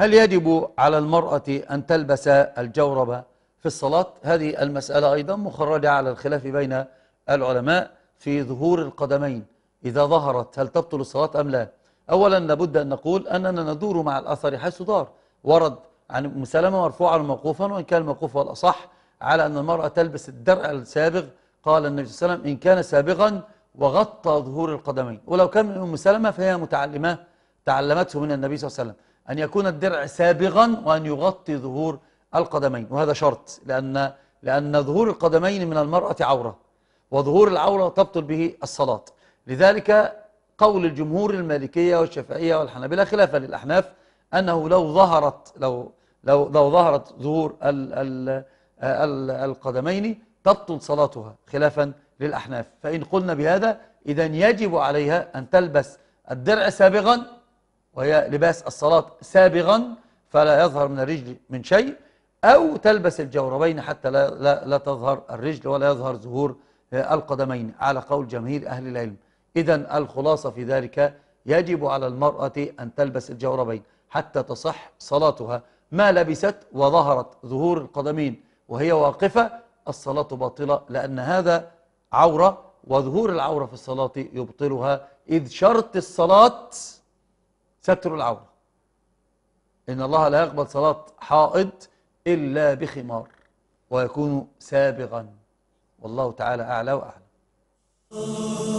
هل يجب على المرأة أن تلبس الجوربة في الصلاة؟ هذه المسألة أيضا مخرجة على الخلاف بين العلماء في ظهور القدمين إذا ظهرت هل تبطل الصلاة أم لا؟ أولا لابد أن نقول أننا ندور مع الأثر حيث دار ورد عن مسلمة مرفوعا وموقوفا وإن كان الموقوف الأصح على أن المرأة تلبس الدرع السابغ قال النبي صلى الله عليه وسلم إن كان سابغا وغطى ظهور القدمين ولو كان من أم سلمة فهي متعلمة تعلمته من النبي صلى الله عليه وسلم أن يكون الدرع سابغا وأن يغطي ظهور القدمين وهذا شرط لأن, لأن ظهور القدمين من المرأة عورة وظهور العورة تبطل به الصلاة لذلك قول الجمهور المالكية والشافعية والحنابلة خلافا للأحناف أنه لو ظهرت لو لو لو ظهرت ظهور ال ال ال القدمين تبطل صلاتها خلافا للأحناف فإن قلنا بهذا إذا يجب عليها أن تلبس الدرع سابغا وهي لباس الصلاة سابغا فلا يظهر من الرجل من شيء أو تلبس الجوربين حتى لا, لا, لا تظهر الرجل ولا يظهر ظهور القدمين على قول جماهير أهل العلم إذا الخلاصة في ذلك يجب على المرأة أن تلبس الجوربين حتى تصح صلاتها ما لبست وظهرت ظهور القدمين وهي واقفة الصلاة باطلة لأن هذا عورة وظهور العورة في الصلاة يبطلها إذ شرط الصلاة ستر العورة إن الله لا يقبل صلاة حائض إلا بخمار ويكون سابغا والله تعالى أعلى وأعلى